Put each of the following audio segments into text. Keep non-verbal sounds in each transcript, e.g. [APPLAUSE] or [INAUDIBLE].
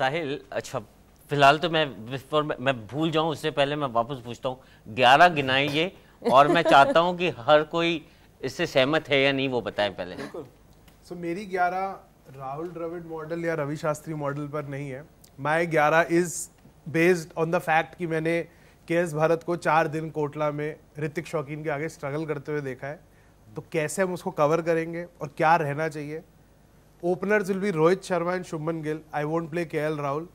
साहिल अच्छा फिलहाल तो मैं बिफोर मैं भूल जाऊं उससे पहले मैं वापस पूछता हूँ ग्यारह गिनाइए और मैं चाहता हूँ कि हर कोई इससे सहमत है या नहीं वो बताएं पहले बिल्कुल सो so, मेरी ग्यारह राहुल द्रविड मॉडल या रवि शास्त्री मॉडल पर नहीं है माई ग्यारह is based on the fact कि मैंने के एस भारत को चार दिन कोटला में ऋतिक शौकीन के आगे स्ट्रगल करते हुए देखा है तो कैसे हम उसको कवर करेंगे और क्या रहना चाहिए Openers will be Rohit Sharma and Shubman Gill. I won't play KL Rahul.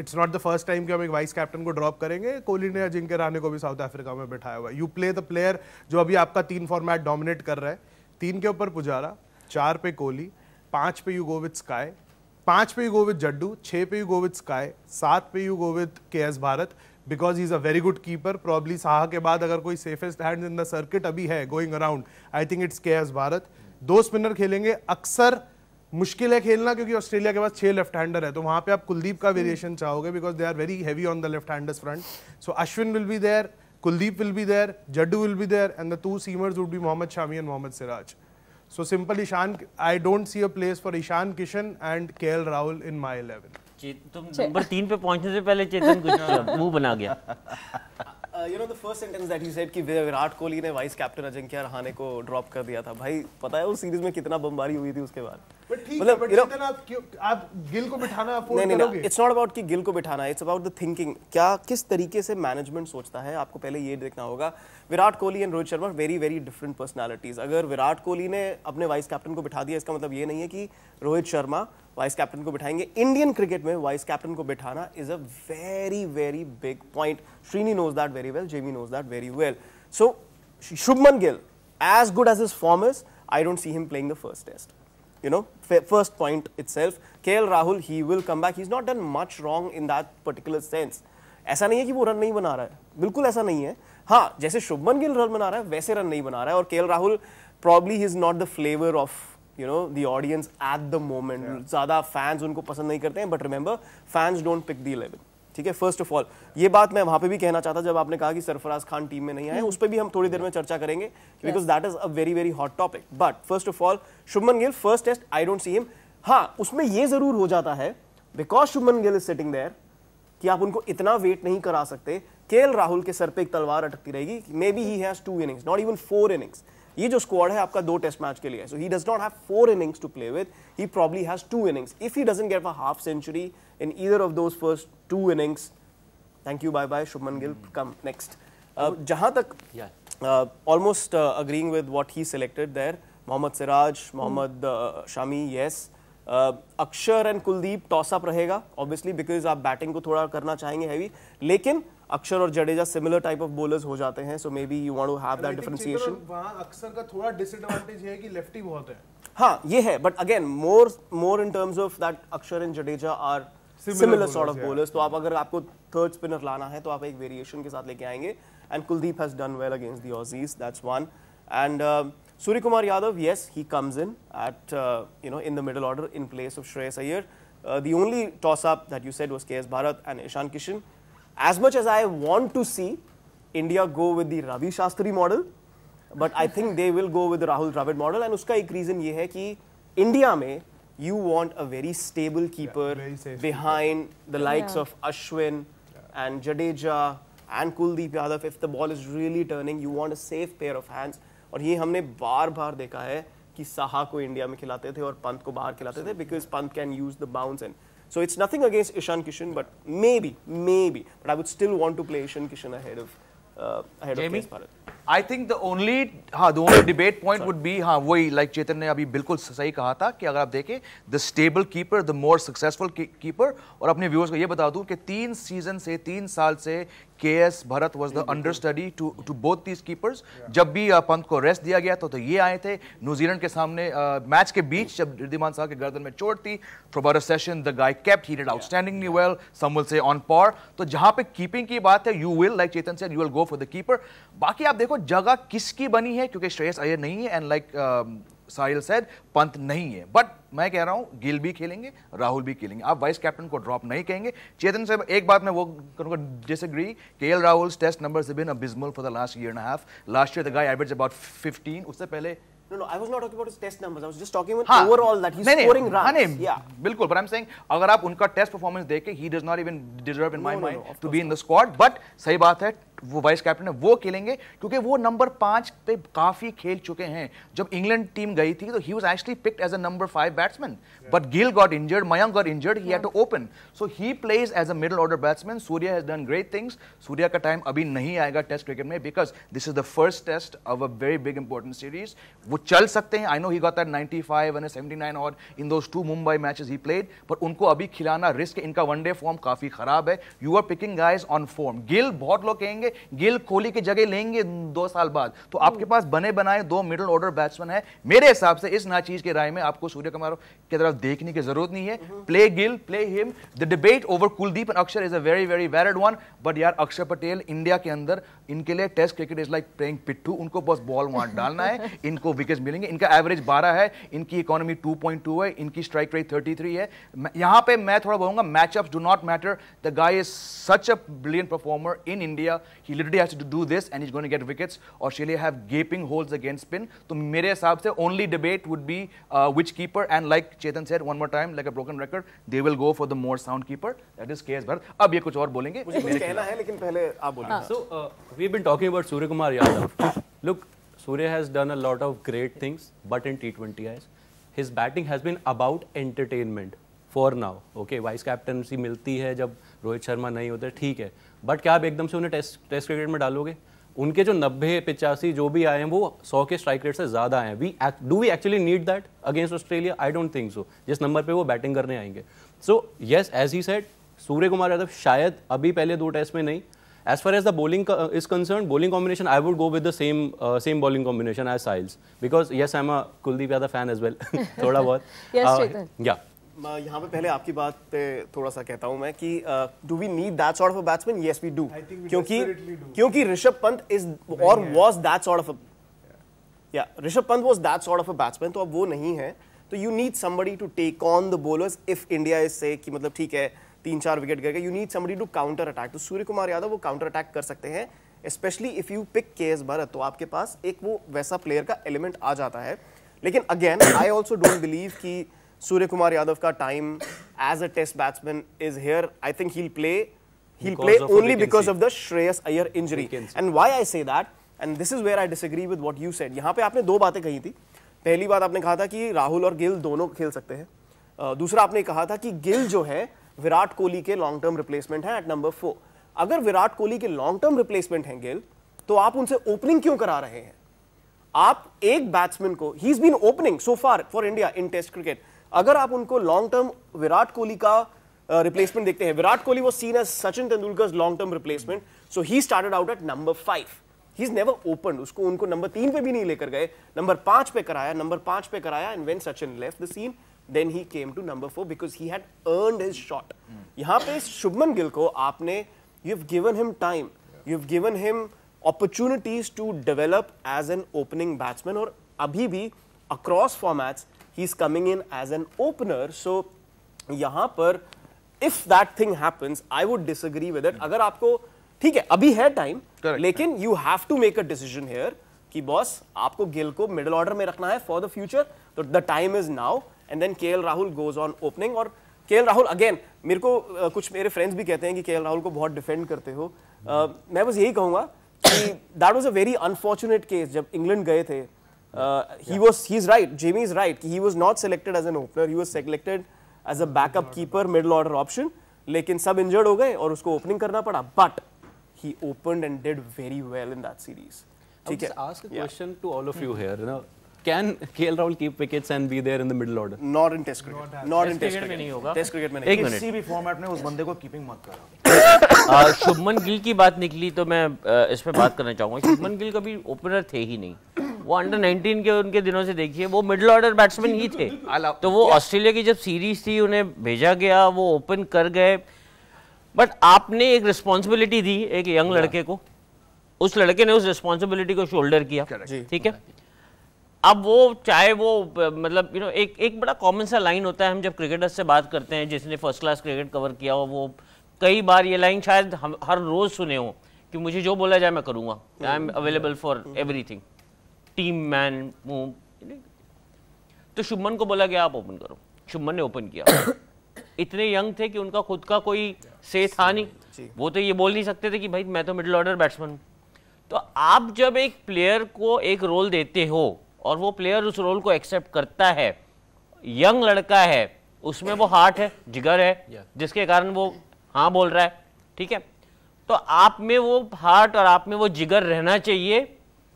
It's not the first time कि हम एक वाइस कैप्टन को ड्रॉप करेंगे कोहली ने अजिंक्य रहने को भी साउथ अफ्रीका में बैठाया हुआ है यू प्ले द प्लेयर जो अभी आपका तीन फॉर्मेट डोमिनेट कर रहा है तीन के ऊपर पुजारा चार पे कोहली पाँच पे यू गोविथ स्काय स्काई पाँच पे यू गोविथ जड्डू छः पे यू गोविथ स्काय स्काई सात पे you go with K S Bharat because is a very good keeper probably Saha के बाद अगर कोई safest hand in the circuit अभी है going around I think it's K S Bharat दो स्पिनर खेलेंगे अक्सर मुश्किल है खेलना क्योंकि ऑस्ट्रेलिया के पास छह लेफ्ट हैंडर है तो वहां पे आप कुलदीप का वेरिएशन hmm. चाहोगे because they are very heavy on the left handers front so Ashwin will be there Kuldeep will be there Jaddu will be there and the two seamers would be Mohammed Shami and Mohammed Siraj so simple Ishan I don't see a place for Ishan Kishan and K Rahul in my eleven तुम number तीन पे पहुंचने से पहले चेतन कुछ [LAUGHS] मुंह बना गया you know the first sentence that he said कि विराट कोहली ने वाइस कैप्टन अजिंक्य रहाणे को ड्रॉप कर दिया था भाई पता है उस सीरीज में कितना बमबारी हुई थी उसके बाद मतलब you know, आप क्यों आप गिल को बिठाना अफोर्ड नहीं नहीं इट्स नॉट अबाउट कि गिल को बिठाना इट्स अबाउट द थिंकिंग क्या किस तरीके से मैनेजमेंट सोचता है आपको पहले ये देखना होगा Virat Kohli and Rohit Sharma very very different personalities अगर विराट कोहली ने अपने वाइस कैप्टन को बिठा दिया इसका मतलब ये नहीं है कि रोहित शर्मा वाइस कैप्टन को बिठाएंगे इंडियन क्रिकेट में वाइस कैप्टन को बिठाना is a very very big point Srini knows that very well Jamie knows that very well so Shubman Gill as good as his form is, I don't see him playing the first test. You know, first point itself. KL Rahul, he will come back. He's not done much wrong in that particular sense ऐसा नहीं है कि वो run नहीं बना रहा है बिल्कुल ऐसा नहीं है हाँ जैसे शुभमन गिल रन बना रहा है वैसे रन नहीं बना रहा है और K L Rahul probably he is not the flavour of you know the audience at the moment ज़्यादा फैंस उनको पसंद नहीं करते हैं but remember fans don't pick the eleven ठीक है फर्स्ट ऑफ ऑल ये बात मैं वहां पे भी कहना चाहता जब आपने कहा कि सरफराज खान टीम में नहीं आए hmm. उस पर भी हम थोड़ी देर में चर्चा करेंगे because that is a very very hot topic but first of all Shubman Gill first test I don't see him हाँ उसमें ये जरूर हो जाता है because Shubman Gill is sitting there कि आप उनको इतना वेट नहीं करा सकते के राहुल के सर पे एक तलवार अटकती रहेगी maybe he has two innings not even four innings ये जो स्क्वाड है आपका दो टेस्ट मैच के लिए so he does not have four innings to play with he probably has two innings if he doesn't get a half century in either of those first two innings thank you bye bye Shubman Gill come next जहां तक almost agreeing with what he selected there Mohammed Siraj Mohammed Shami yes Akshar and Kuldeep toss up रहेगा obviously because आप batting को थोड़ा करना चाहेंगे heavy लेकिन अक्षर और Jadeja similar type of bowlers हो जाते हैं so maybe you want to have that differentiation वहां अक्षर का थोड़ा डिसएडवांटेज है कि लेफ्टी बहुत है हाँ ये है but again more more in terms of that Akshar and Jadeja are similar sort of bowlers तो आप अगर आपको थर्ड स्पिनर लाना है तो आप एक वेरिएशन के साथ लेके आएंगे and Kuldeep has done well against the Aussies that's one and Surya Kumar Yadav yes he comes in at you know in the the order in place of Shreyas Iyer the only toss up that you said was KS Bharat and Ishan Kishan as much as I want to see India go with the Ravi Shastri model, but I think they will go with the Rahul Dravid model. And uska ek reason ye hai ki India mein you want a very stable keeper yeah, very behind keeper. the likes yeah. of Ashwin yeah. and Jadeja and Kuldeep Yadav. If the ball is really turning, you want a safe pair of hands. aur ye humne baar baar dekha hai ki saha ko india mein khilate the aur pant ko bahar khilate the because pant can use the bounce and So it's nothing against Ishan Kishan, but maybe, maybe. But I would still want to play Ishan Kishan ahead of uh, ahead Jamie? of Bharat. I think the only हाँ the only debate point would be हाँ वही like चेतन ने अभी बिल्कुल सही कहा था कि अगर आप देखें the stable keeper the more successful keeper और अपने viewers को ये बता दूं कि तीन season से तीन साल से KS Bharat was the understudy to to both these keepers जब भी uh, पंत को रेस्ट दिया गया तो, तो ये आए थे न्यूजीलैंड के सामने मैच uh, के बीच जब रिद्धिमान शाह के गर्दन में चोट थी throw session the guy kept he outstanding new well some से ऑन पॉर तो जहां पे कीपिंग की बात है you will like Chetan said you will go for the keeper बाकी आप देखो जगह किसकी बनी है क्योंकि श्रेयस अयर नहीं है and like um, Sahil said Pant नहीं है बट मैं कह रहा हूं गिल भी खेलेंगे राहुल भी खेलेंगे आप वाइस कैप्टन को ड्रॉप नहीं कहेंगे चेतन से एक बात मैं वो करूंगा disagree K L Rahul test number have been abysmal for the last year and half last year the guy average about 15 उससे पहले No, no, I was not talking about his test numbers. I was just talking about हाँ, overall that he's scoring runs. नहीं, yeah. बिल्कुल, but I'm saying अगर आप उनका test performance देखें, he does not even deserve in no, my no, mind no, to be in the squad. But सही बात है, वो वाइस कैप्टन है वो खेलेंगे क्योंकि वो नंबर पांच पे काफ़ी खेल चुके हैं जब इंग्लैंड टीम गई थी तो he was actually picked as a number five batsman but Gill got injured Mayank got injured he had to open so he plays as a middle order batsman Surya has done great things Surya का time अभी नहीं आएगा test cricket में because this is the first test of a very big important series वो चल सकते हैं I know he got that five and nine और in those two Mumbai matches he played पर उनको अभी खिलाना रिस्क इनका वनडे फॉर्म काफी खराब है you are picking guys on form Gill बहुत लोग कहेंगे लेंगे गिल कोहली की जगह लेंगे दो साल बाद तो आपके हम्म। पास बने बनाए दो मिडिल ऑर्डर बैट्समैन है मेरे हिसाब से इस नाचीज के राय में आपको सूर्य कुमार की तरफ देखने की जरूरत नहीं है play Gill play him the debate over Kuldeep and Akshar is a very very valid one but यार अक्षर पटेल इंडिया के अंदर इनके लिए test cricket is like playing pitthu उनको बस बॉल वहां डालना है [LAUGHS] इनको विकेट मिलेंगे इनका एवरेज बारह है इनकी इकोनॉमी टू पॉइंट टू है इनकी स्ट्राइक रेट थर्टी थ्री है यहां पर मैं थोड़ा बोलूंगा matchup do not matter the guy is such a brilliant performer in India He literally has to do this and he's going to get wickets. Australia have gaping holes against spin. So, my sab only debate would be uh, which keeper. And like Chetan said one more time, like a broken record, they will go for the more sound keeper. That is KS Bharat. Ab ye kuch aur bolenge. Ah, so uh, we've been talking about Surya Kumar Yadav. Look, Surya has done a lot of great things, but in T20Is, his batting has been about entertainment. For now okay vice captaincy मिलती है जब रोहित शर्मा नहीं होते ठीक है but क्या आप एकदम से उन्हें टेस्ट टेस्ट क्रिकेट में डालोगे उनके जो नब्बे पिचासी जो भी आए हैं वो सौ के स्ट्राइक रेट से ज़्यादा आए हैं we do we actually need that against Australia I don't think so जिस नंबर पे वो बैटिंग करने आएंगे so yes as he set Surya Kumar Yadav शायद अभी पहले दो टेस्ट में नहीं as far as the bowling is concern bowling combination I would go with the same same bowling combination as sails because yes I am a Kuldeep Yadav fan as well थोड़ा बहुत या yes uh, यहाँ पे पहले आपकी बात पे थोड़ा सा कहता हूँ मैं कि do we need that sort of a batsman yes we do क्योंकि क्योंकि ऋषभ पंत इज और वाज दैट सॉर्ट ऑफ या Rishabh Pant was that sort of a batsman तो अब वो नहीं है तो you need somebody to take on the bowlers if India is say कि मतलब ठीक है तीन चार विकेट गए you need somebody to counter attack तो सूर्य कुमार यादव वो काउंटर अटैक कर सकते हैं specially if you pick K S Bharat तो आपके पास एक वो वैसा प्लेयर का एलिमेंट आ जाता है लेकिन again I also don't believe की Surya Kumar Yadav ka time as a test batsman is here. I think he'll play he'll because play only because of the Shreyas Iyer injury. And why I say that and this is where I disagree with what you said. यहाँ पे आपने दो बातें कही थी पहली बात आपने कहा था कि राहुल और गिल दोनों खेल सकते हैं दूसरा आपने कहा था कि गिल जो है विराट कोहली के लॉन्ग टर्म रिप्लेसमेंट है एट नंबर फोर अगर विराट कोहली के लॉन्ग टर्म रिप्लेसमेंट हैं गिल तो आप उनसे ओपनिंग क्यों करा रहे हैं आप एक बैट्समैन को he is been opening so far for India in test cricket अगर आप उनको लॉन्ग टर्म विराट कोहली का रिप्लेसमेंट uh, देखते हैं विराट कोहली वो seen as Sachin Tendulkar long term replacement so he started out at number five he is never open उसको उनको number तीन पे भी नहीं लेकर गए नंबर पांच पे कराया नंबर पांच पे कराया and when Sachin left the scene then he came to number four because he had earned his shot यहां पे शुभमन गिल को आपने you have given him time you have given him opportunities to develop as an opening batsman और अभी भी across formats he is coming in as an opener so यहां पर if that thing happens I would disagree with it अगर आपको ठीक है अभी है टाइम लेकिन you have to make a decision here कि बॉस आपको गिल को मिडिल ऑर्डर में रखना है फॉर द फ्यूचर तो the time is now and then K Rahul goes on opening और के राहुल अगेन मेरे को uh, कुछ मेरे फ्रेंड्स भी कहते हैं कि के राहुल को बहुत डिफेंड करते हो uh, मैं बस यही कहूंगा कि that was a very unfortunate case जब इंग्लैंड गए थे Uh, he yeah. was he's right. Jamie is right. He was not selected as an opener. He was selected as a backup keeper, middle order option. लेकिन सब injured हो गए और उसको opening करना पड़ा but he open and did very well in that series ठीक है ask a question to all of you here you know can KL Rahul keep wickets and be there in the middle order not in test cricket not in test cricket नहीं होगा test cricket में नहीं किसी भी format में उस बंदे को कीपिंग मत करो [COUGHS] शुभमन गिल की बात निकली तो मैं इस पे बात करना चाहूंगा शुभमन गिल कभी ओपनर थे ही नहीं वो अंडर 19 के उनके दिनों से देखिए वो मिडिल ऑर्डर बैट्समैन ही थे तो वो ऑस्ट्रेलिया की जब सीरीज थी उन्हें भेजा गया वो ओपन कर गए बट आपने एक रिस्पॉन्सिबिलिटी दी एक यंग लड़के को उस लड़के ने उस रिस्पॉन्सिबिलिटी को शोल्डर किया ठीक है अब वो चाहे वो मतलब यू नो एक एक बड़ा कॉमन सा लाइन होता है हम जब क्रिकेटर्स से बात करते हैं जिसने फर्स्ट क्लास क्रिकेट कवर किया हो वो कई बार ये लाइन शायद हम हर रोज़ सुने हो कि मुझे जो बोला जाए मैं करूंगा I am available for everything team man तो शुभमन को बोला गया आप ओपन करो शुभमन ने ओपन किया [COUGHS] इतने यंग थे कि उनका खुद का कोई से था नहीं वो तो ये बोल नहीं सकते थे कि भाई मैं तो मिडिल ऑर्डर बैट्समैन हूँ तो आप जब एक प्लेयर को एक रोल देते हो और वो प्लेयर उस रोल को एक्सेप्ट करता है यंग लड़का है उसमें वो हार्ट है जिगर है जिसके कारण वो हाँ बोल रहा है ठीक है तो आप में वो हार्ट और आप में वो जिगर रहना चाहिए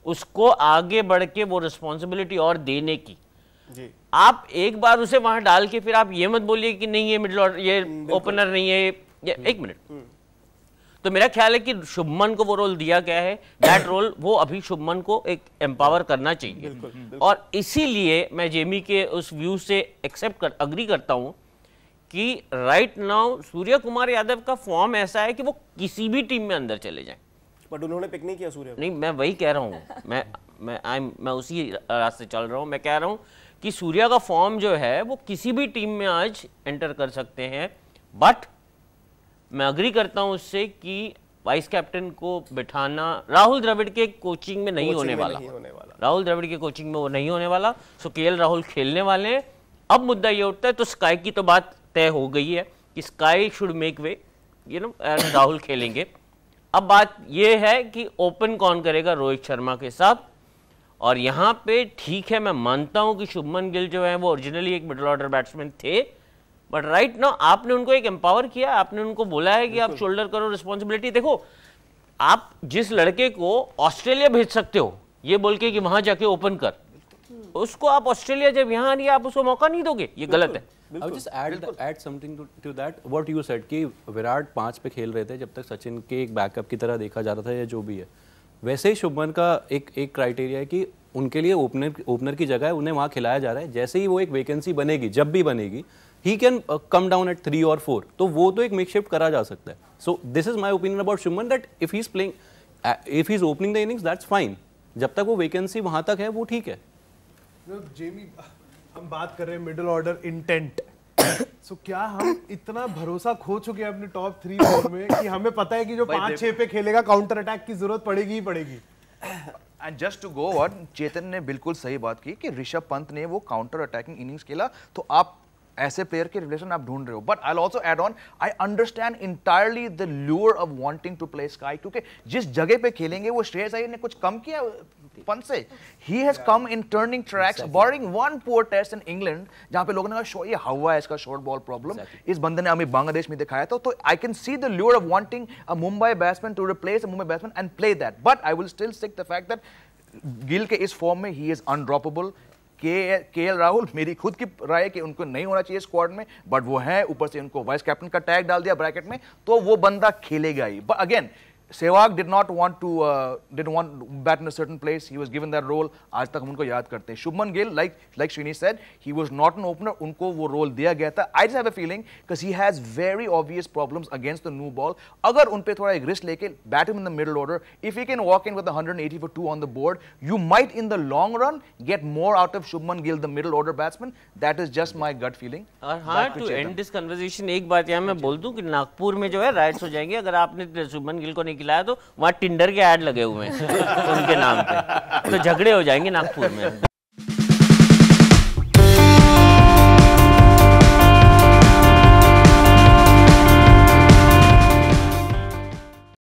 उसको आगे बढ़ के वो रिस्पॉन्सिबिलिटी और देने की जी। आप एक बार उसे वहां डाल के फिर आप ये मत बोलिए कि नहीं ये मिडल ऑर्डर ये ओपनर नहीं है ये हम्म। एक मिनट हम्म। तो मेरा ख्याल है कि शुभमन को वो रोल दिया गया है दैट रोल वो अभी शुभमन को एक एम्पावर करना चाहिए बिल्कुल, बिल्कुल। और इसीलिए मैं जेमी के उस व्यू से एक्सेप्ट कर अग्री करता हूं कि राइट नाउ सूर्य कुमार यादव का फॉर्म ऐसा है कि वो किसी भी टीम में अंदर चले जाए बट उन्होंने पिक नहीं किया सूर्य नहीं मैं वही कह रहा हूँ मैं मैं आई मैं उसी रास्ते चल रहा हूँ मैं कह रहा हूँ कि सूर्य का फॉर्म जो है वो किसी भी टीम में आज एंटर कर सकते हैं बट मैं अग्री करता हूँ उससे कि वाइस कैप्टन को बिठाना राहुल द्रविड़ के कोचिंग में नहीं होने वाला, होने वाला। राहुल द्रविड़ के कोचिंग में वो नहीं होने वाला सो के राहुल खेलने वाले हैं अब मुद्दा ये उठता है तो स्काई की तो बात तय हो गई है कि SKY should make way you know Rahul खेलेंगे अब बात यह है कि ओपन कौन करेगा रोहित शर्मा के साथ और यहां पे ठीक है मैं मानता हूं कि शुभमन गिल जो है वो ओरिजिनली एक मिडल ऑर्डर बैट्समैन थे बट राइट नो आपने उनको एक एम्पावर किया आपने उनको बोला है कि आप शोल्डर करो रिस्पॉन्सिबिलिटी देखो आप जिस लड़के को ऑस्ट्रेलिया भेज सकते हो ये बोल के कि वहां जाके ओपन कर Hmm. उसको आप ऑस्ट्रेलिया जब यहाँ आ आप उसको मौका नहीं दोगे ये गलत है विराट पांच पे खेल रहे थे जब तक सचिन के एक बैकअप की तरह देखा जा रहा था या जो भी है वैसे ही शुभमन का एक एक क्राइटेरिया है कि उनके लिए ओपनर ओपनर की जगह है उन्हें वहाँ खिलाया जा रहा है जैसे ही वो एक वैकेंसी बनेगी जब भी बनेगी he can come down at three और फोर तो वो तो एक मेक शिफ्ट करा जा सकता है so this is my opinion about Shubman that if he is playing if he is opening the innings that's fine जब तक वो वैकेंसी वहाँ तक है वो ठीक है जेमी हम बात कर रहे हैं middle order intent so so, क्या हम इतना भरोसा खो चुके हैं अपने टॉप थ्री फोर में कि हमें पता है कि जो पांच छह पे खेलेगा काउंटर अटैक की जरूरत पड़ेगी ही पड़ेगी एंड जस्ट टू गो और चेतन ने बिल्कुल सही बात की कि ऋषभ पंत ने वो काउंटर अटैकिंग इनिंग्स खेला तो आप ऐसे प्लेयर के रिलेशन आप ढूंढ रहे हो but I also add on I understand entirely the lure of wanting to play SKY क्योंकि जिस जगह पे खेलेंगे वो श्रेयस अय्यर ने कुछ कम किया पन से he has come in turning tracks boring one poor test in England जहां पे लोगों ने कहा ये हवा है इसका शॉर्ट बॉल प्रॉब्लम इस बंदे ने हमें बांग्लादेश में दिखाया था तो I can see the lure of wanting a Mumbai batsman to replace a Mumbai batsman and play that but I will still stick the fact that Gill के इस फॉर्म में ही इज अनड्रॉपेबल के के एल राहुल मेरी खुद की राय कि उनको नहीं होना चाहिए स्क्वाड में बट वो है ऊपर से उनको वाइस कैप्टन का टैग डाल दिया ब्रैकेट में तो वो बंदा खेलेगा he again Sehwag did not want to did want bat in a certain place he was given that role आज तक हम उनको याद करते हैं Shubman Gill like like Srini said he was not an opener उनको वो रोल दिया गया था I just have a feeling because he has very obvious problems against the new ball अगर उन पे थोड़ा एक रिस्क लेके bat in the middle order if you can walk in with 180 for 2 on the board you might in the long run get more out of Shubman Gill the middle order batsman that is just my gut feeling और हां to and this conversation एक बात यहां मैं बोल दूं कि नागपुर में जो है राइट्स हो जाएंगे अगर आपने शुभमन गिल को नहीं खिलाया तो वहाँ टिंडर के ऐड लगे हुए हैं उनके नाम पे तो झगड़े हो जाएंगे नागपुर में